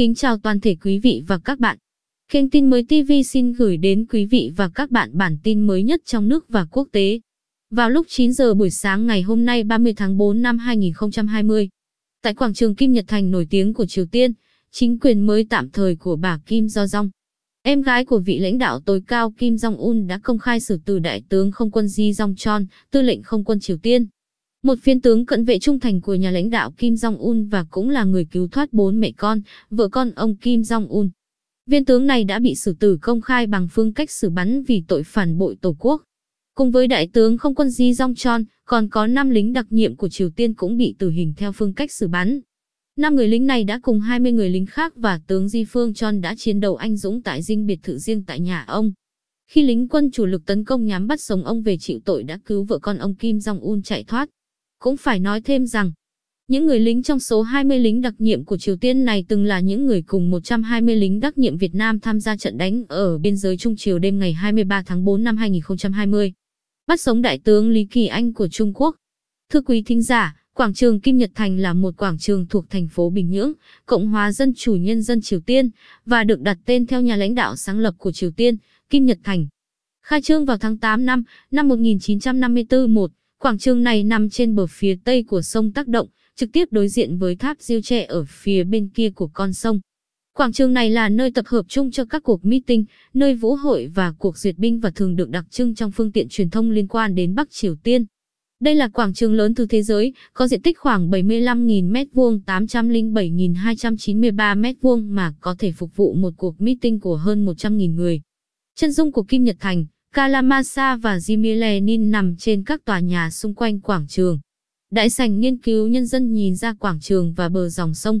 kính chào toàn thể quý vị và các bạn. Kênh tin mới TV xin gửi đến quý vị và các bạn bản tin mới nhất trong nước và quốc tế. Vào lúc 9 giờ buổi sáng ngày hôm nay 30 tháng 4 năm 2020, tại quảng trường Kim Nhật Thành nổi tiếng của Triều Tiên, chính quyền mới tạm thời của bà Kim Do Jong, em gái của vị lãnh đạo tối cao Kim Jong Un đã công khai xử tử đại tướng không quân Ji Jong Chon, tư lệnh không quân Triều Tiên. Một phiên tướng cận vệ trung thành của nhà lãnh đạo Kim Jong-un và cũng là người cứu thoát bốn mẹ con, vợ con ông Kim Jong-un. Viên tướng này đã bị xử tử công khai bằng phương cách xử bắn vì tội phản bội Tổ quốc. Cùng với đại tướng không quân Ji Jong Chon, còn có 5 lính đặc nhiệm của Triều Tiên cũng bị tử hình theo phương cách xử bắn. 5 người lính này đã cùng 20 người lính khác và tướng Di Phương Chon đã chiến đấu anh dũng tại dinh biệt thự riêng tại nhà ông. Khi lính quân chủ lực tấn công nhắm bắt sống ông về chịu tội đã cứu vợ con ông Kim Jong-un chạy thoát. Cũng phải nói thêm rằng, những người lính trong số 20 lính đặc nhiệm của Triều Tiên này từng là những người cùng 120 lính đặc nhiệm Việt Nam tham gia trận đánh ở biên giới Trung Triều đêm ngày 23 tháng 4 năm 2020. Bắt sống Đại tướng Lý Kỳ Anh của Trung Quốc. Thưa quý thính giả, quảng trường Kim Nhật Thành là một quảng trường thuộc thành phố Bình Nhưỡng, Cộng hòa Dân chủ Nhân dân Triều Tiên, và được đặt tên theo nhà lãnh đạo sáng lập của Triều Tiên, Kim Nhật Thành. Khai trương vào tháng 8 năm, năm 1954 một Quảng trường này nằm trên bờ phía tây của sông Tác Động, trực tiếp đối diện với tháp diêu trẻ ở phía bên kia của con sông. Quảng trường này là nơi tập hợp chung cho các cuộc meeting, nơi vũ hội và cuộc duyệt binh và thường được đặc trưng trong phương tiện truyền thông liên quan đến Bắc Triều Tiên. Đây là quảng trường lớn thứ thế giới, có diện tích khoảng 75.000 m2, 807.293 m2 mà có thể phục vụ một cuộc meeting của hơn 100.000 người. Chân dung của Kim Nhật Thành Kalamasa và Jimmy nằm trên các tòa nhà xung quanh quảng trường. Đại sảnh nghiên cứu nhân dân nhìn ra quảng trường và bờ dòng sông.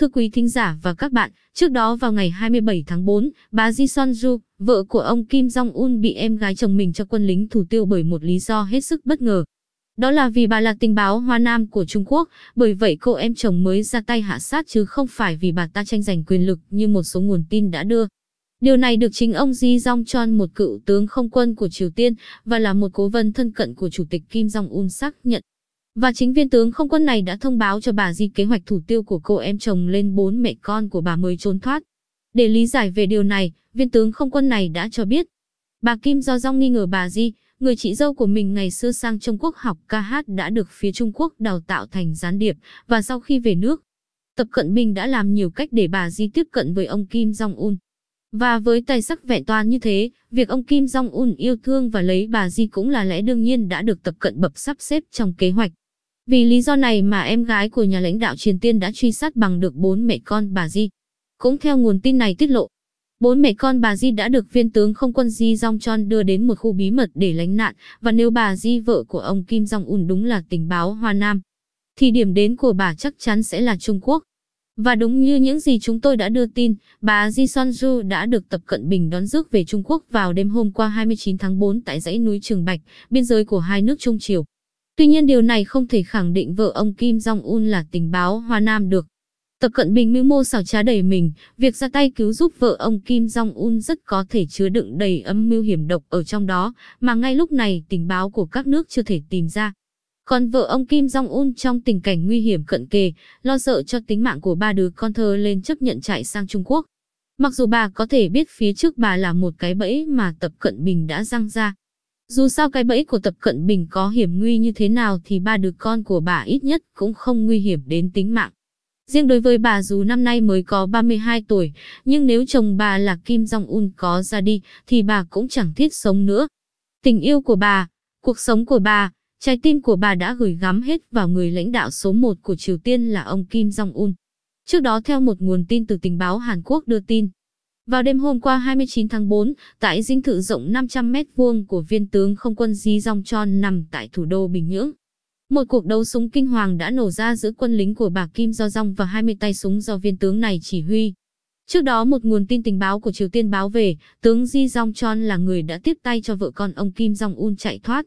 Thưa quý thính giả và các bạn, trước đó vào ngày 27 tháng 4, bà Ji Son Ju, vợ của ông Kim Jong-un bị em gái chồng mình cho quân lính thủ tiêu bởi một lý do hết sức bất ngờ. Đó là vì bà là tình báo Hoa Nam của Trung Quốc, bởi vậy cô em chồng mới ra tay hạ sát chứ không phải vì bà ta tranh giành quyền lực như một số nguồn tin đã đưa. Điều này được chính ông Ji Jong Chon, một cựu tướng không quân của Triều Tiên và là một cố vấn thân cận của Chủ tịch Kim Jong-un xác nhận. Và chính viên tướng không quân này đã thông báo cho bà Di kế hoạch thủ tiêu của cô em chồng lên bốn mẹ con của bà mới trốn thoát. Để lý giải về điều này, viên tướng không quân này đã cho biết. Bà Kim Do Jong nghi ngờ bà Di, người chị dâu của mình ngày xưa sang Trung Quốc học ca hát đã được phía Trung Quốc đào tạo thành gián điệp và sau khi về nước, Tập Cận Bình đã làm nhiều cách để bà Di tiếp cận với ông Kim Jong-un. Và với tài sắc vẹn toàn như thế, việc ông Kim Jong-un yêu thương và lấy bà Di cũng là lẽ đương nhiên đã được Tập Cận Bập sắp xếp trong kế hoạch. Vì lý do này mà em gái của nhà lãnh đạo Triều Tiên đã truy sát bằng được bốn mẹ con bà Di. Cũng theo nguồn tin này tiết lộ, bốn mẹ con bà Di đã được viên tướng không quân Di Jong Chon đưa đến một khu bí mật để lánh nạn, và nếu bà Di vợ của ông Kim Jong-un đúng là tình báo Hoa Nam, thì điểm đến của bà chắc chắn sẽ là Trung Quốc. Và đúng như những gì chúng tôi đã đưa tin, bà Ji Sonju đã được Tập Cận Bình đón rước về Trung Quốc vào đêm hôm qua 29 tháng 4 tại dãy núi Trường Bạch, biên giới của hai nước Trung Triều. Tuy nhiên điều này không thể khẳng định vợ ông Kim Jong-un là tình báo Hoa Nam được. Tập Cận Bình mưu mô xảo trá đầy mình, việc ra tay cứu giúp vợ ông Kim Jong-un rất có thể chứa đựng đầy âm mưu hiểm độc ở trong đó, mà ngay lúc này tình báo của các nước chưa thể tìm ra. Còn vợ ông Kim Jong-un trong tình cảnh nguy hiểm cận kề, lo sợ cho tính mạng của ba đứa con thơ lên chấp nhận chạy sang Trung Quốc. Mặc dù bà có thể biết phía trước bà là một cái bẫy mà Tập Cận Bình đã răng ra. Dù sao cái bẫy của Tập Cận Bình có hiểm nguy như thế nào thì ba đứa con của bà ít nhất cũng không nguy hiểm đến tính mạng. Riêng đối với bà dù năm nay mới có 32 tuổi, nhưng nếu chồng bà là Kim Jong-un có ra đi thì bà cũng chẳng thiết sống nữa. Tình yêu của bà, cuộc sống của bà, Trái tim của bà đã gửi gắm hết vào người lãnh đạo số 1 của Triều Tiên là ông Kim Jong-un. Trước đó theo một nguồn tin từ tình báo Hàn Quốc đưa tin, vào đêm hôm qua 29 tháng 4, tại dinh thự rộng 500 mét vuông của viên tướng không quân Ji Jong Chon nằm tại thủ đô Bình Nhưỡng, một cuộc đấu súng kinh hoàng đã nổ ra giữa quân lính của bà Kim Do Jong và 20 tay súng do viên tướng này chỉ huy. Trước đó một nguồn tin tình báo của Triều Tiên báo về, tướng Ji Jong Chon là người đã tiếp tay cho vợ con ông Kim Jong Un chạy thoát.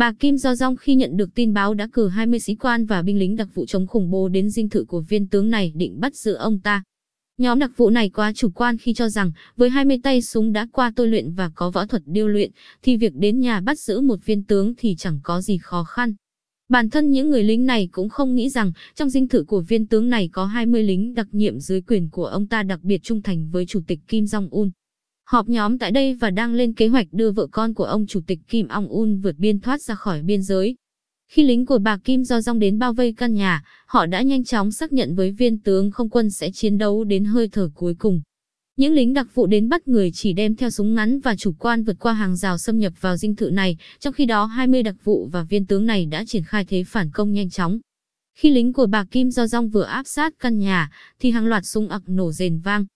Bà Kim Do Jong khi nhận được tin báo đã cử 20 sĩ quan và binh lính đặc vụ chống khủng bố đến dinh thự của viên tướng này định bắt giữ ông ta. Nhóm đặc vụ này quá chủ quan khi cho rằng, với 20 tay súng đã qua tôi luyện và có võ thuật điêu luyện, thì việc đến nhà bắt giữ một viên tướng thì chẳng có gì khó khăn. Bản thân những người lính này cũng không nghĩ rằng, trong dinh thự của viên tướng này có 20 lính đặc nhiệm dưới quyền của ông ta đặc biệt trung thành với Chủ tịch Kim Jong-un họp nhóm tại đây và đang lên kế hoạch đưa vợ con của ông chủ tịch Kim Jong-un vượt biên thoát ra khỏi biên giới. Khi lính của bà Kim do rong đến bao vây căn nhà, họ đã nhanh chóng xác nhận với viên tướng không quân sẽ chiến đấu đến hơi thở cuối cùng. Những lính đặc vụ đến bắt người chỉ đem theo súng ngắn và chủ quan vượt qua hàng rào xâm nhập vào dinh thự này, trong khi đó 20 đặc vụ và viên tướng này đã triển khai thế phản công nhanh chóng. Khi lính của bà Kim do rong vừa áp sát căn nhà, thì hàng loạt súng ặc nổ rền vang.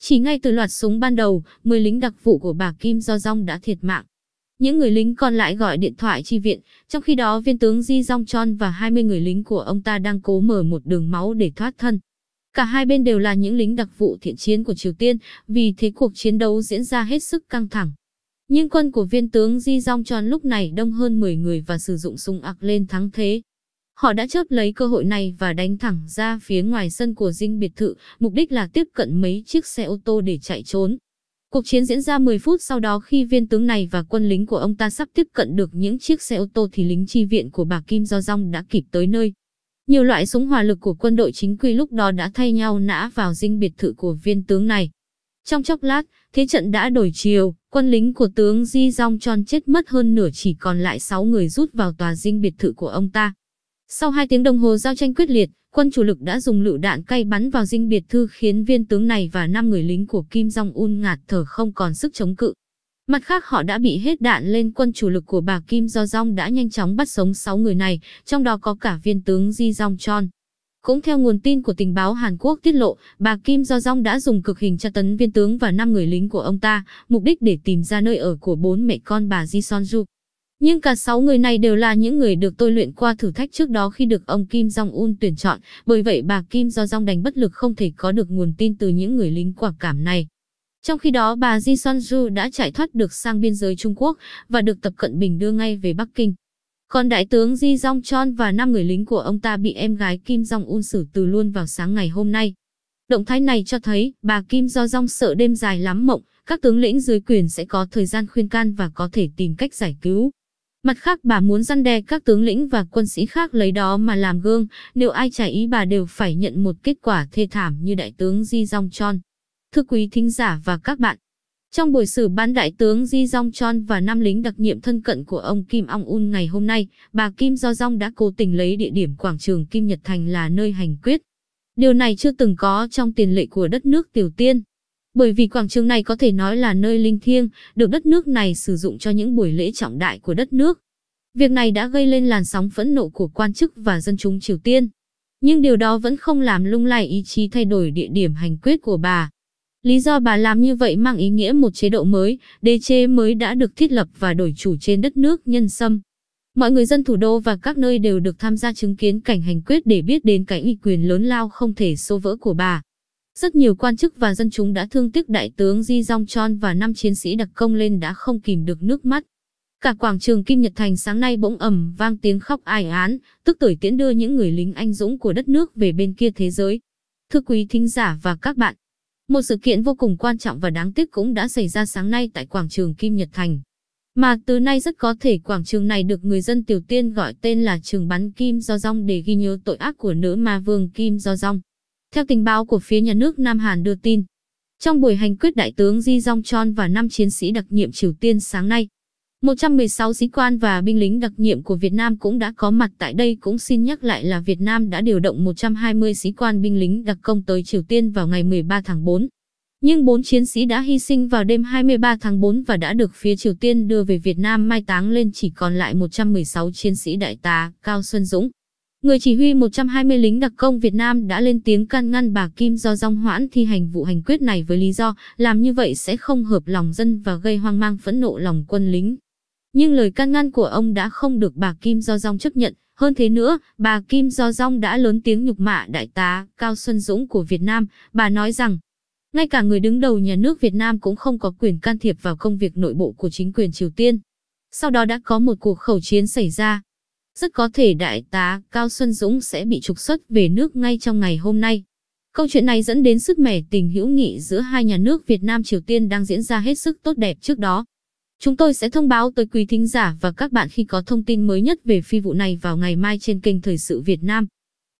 Chỉ ngay từ loạt súng ban đầu, 10 lính đặc vụ của bà Kim Do Dong đã thiệt mạng. Những người lính còn lại gọi điện thoại chi viện, trong khi đó viên tướng Di Dong Chon và 20 người lính của ông ta đang cố mở một đường máu để thoát thân. Cả hai bên đều là những lính đặc vụ thiện chiến của Triều Tiên, vì thế cuộc chiến đấu diễn ra hết sức căng thẳng. Nhưng quân của viên tướng Di Dong Chon lúc này đông hơn 10 người và sử dụng súng ạc lên thắng thế. Họ đã chớp lấy cơ hội này và đánh thẳng ra phía ngoài sân của dinh biệt thự, mục đích là tiếp cận mấy chiếc xe ô tô để chạy trốn. Cuộc chiến diễn ra 10 phút sau đó khi viên tướng này và quân lính của ông ta sắp tiếp cận được những chiếc xe ô tô thì lính chi viện của bà Kim Do Dong đã kịp tới nơi. Nhiều loại súng hỏa lực của quân đội chính quy lúc đó đã thay nhau nã vào dinh biệt thự của viên tướng này. Trong chốc lát, thế trận đã đổi chiều, quân lính của tướng Di Dong Chon chết mất hơn nửa chỉ còn lại 6 người rút vào tòa dinh biệt thự của ông ta. Sau hai tiếng đồng hồ giao tranh quyết liệt, quân chủ lực đã dùng lựu đạn cay bắn vào dinh biệt thư khiến viên tướng này và năm người lính của Kim Jong-un ngạt thở không còn sức chống cự. Mặt khác họ đã bị hết đạn lên quân chủ lực của bà Kim Do Jong đã nhanh chóng bắt sống 6 người này, trong đó có cả viên tướng Ji Jong Chon. Cũng theo nguồn tin của tình báo Hàn Quốc tiết lộ, bà Kim Do Jong đã dùng cực hình tra tấn viên tướng và 5 người lính của ông ta, mục đích để tìm ra nơi ở của bốn mẹ con bà Ji Son Ju. Nhưng cả sáu người này đều là những người được tôi luyện qua thử thách trước đó khi được ông Kim Jong-un tuyển chọn, bởi vậy bà Kim do Jong đánh bất lực không thể có được nguồn tin từ những người lính quả cảm này. Trong khi đó bà Ji Son-ju đã chạy thoát được sang biên giới Trung Quốc và được Tập Cận Bình đưa ngay về Bắc Kinh. Còn đại tướng Ji Jong Chon và năm người lính của ông ta bị em gái Kim Jong-un xử từ luôn vào sáng ngày hôm nay. Động thái này cho thấy bà Kim do Jong sợ đêm dài lắm mộng, các tướng lĩnh dưới quyền sẽ có thời gian khuyên can và có thể tìm cách giải cứu. Mặt khác bà muốn răn đe các tướng lĩnh và quân sĩ khác lấy đó mà làm gương, nếu ai trái ý bà đều phải nhận một kết quả thê thảm như đại tướng Di Dong Chon. Thưa quý thính giả và các bạn, trong buổi xử bắn đại tướng Di Dong Chon và năm lính đặc nhiệm thân cận của ông Kim Ong Un ngày hôm nay, bà Kim Do Dong đã cố tình lấy địa điểm quảng trường Kim Nhật Thành là nơi hành quyết. Điều này chưa từng có trong tiền lệ của đất nước Tiểu Tiên bởi vì quảng trường này có thể nói là nơi linh thiêng, được đất nước này sử dụng cho những buổi lễ trọng đại của đất nước. Việc này đã gây lên làn sóng phẫn nộ của quan chức và dân chúng Triều Tiên. Nhưng điều đó vẫn không làm lung lay ý chí thay đổi địa điểm hành quyết của bà. Lý do bà làm như vậy mang ý nghĩa một chế độ mới, đế chế mới đã được thiết lập và đổi chủ trên đất nước nhân sâm. Mọi người dân thủ đô và các nơi đều được tham gia chứng kiến cảnh hành quyết để biết đến cái uy quyền lớn lao không thể xô vỡ của bà. Rất nhiều quan chức và dân chúng đã thương tiếc đại tướng Di Dong Chon và năm chiến sĩ đặc công lên đã không kìm được nước mắt. Cả quảng trường Kim Nhật Thành sáng nay bỗng ầm vang tiếng khóc ai án, tức tuổi tiễn đưa những người lính anh dũng của đất nước về bên kia thế giới. Thưa quý thính giả và các bạn, một sự kiện vô cùng quan trọng và đáng tiếc cũng đã xảy ra sáng nay tại quảng trường Kim Nhật Thành. Mà từ nay rất có thể quảng trường này được người dân Triều Tiên gọi tên là trường bắn Kim Do Dong để ghi nhớ tội ác của nữ ma vương Kim Do Dong. Theo tình báo của phía nhà nước Nam Hàn đưa tin, trong buổi hành quyết Đại tướng Ji Jong Chon và 5 chiến sĩ đặc nhiệm Triều Tiên sáng nay, 116 sĩ quan và binh lính đặc nhiệm của Việt Nam cũng đã có mặt tại đây cũng xin nhắc lại là Việt Nam đã điều động 120 sĩ quan binh lính đặc công tới Triều Tiên vào ngày 13 tháng 4. Nhưng 4 chiến sĩ đã hy sinh vào đêm 23 tháng 4 và đã được phía Triều Tiên đưa về Việt Nam mai táng lên chỉ còn lại 116 chiến sĩ đại tá Cao Xuân Dũng. Người chỉ huy 120 lính đặc công Việt Nam đã lên tiếng can ngăn bà Kim do dòng hoãn thi hành vụ hành quyết này với lý do làm như vậy sẽ không hợp lòng dân và gây hoang mang phẫn nộ lòng quân lính. Nhưng lời can ngăn của ông đã không được bà Kim do dòng chấp nhận. Hơn thế nữa, bà Kim do dòng đã lớn tiếng nhục mạ đại tá Cao Xuân Dũng của Việt Nam. Bà nói rằng, ngay cả người đứng đầu nhà nước Việt Nam cũng không có quyền can thiệp vào công việc nội bộ của chính quyền Triều Tiên. Sau đó đã có một cuộc khẩu chiến xảy ra, rất có thể đại tá Cao Xuân Dũng sẽ bị trục xuất về nước ngay trong ngày hôm nay. Câu chuyện này dẫn đến sức mẻ tình hữu nghị giữa hai nhà nước Việt Nam Triều Tiên đang diễn ra hết sức tốt đẹp trước đó. Chúng tôi sẽ thông báo tới quý thính giả và các bạn khi có thông tin mới nhất về phi vụ này vào ngày mai trên kênh Thời sự Việt Nam.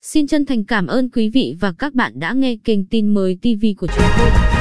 Xin chân thành cảm ơn quý vị và các bạn đã nghe kênh tin mới TV của chúng tôi.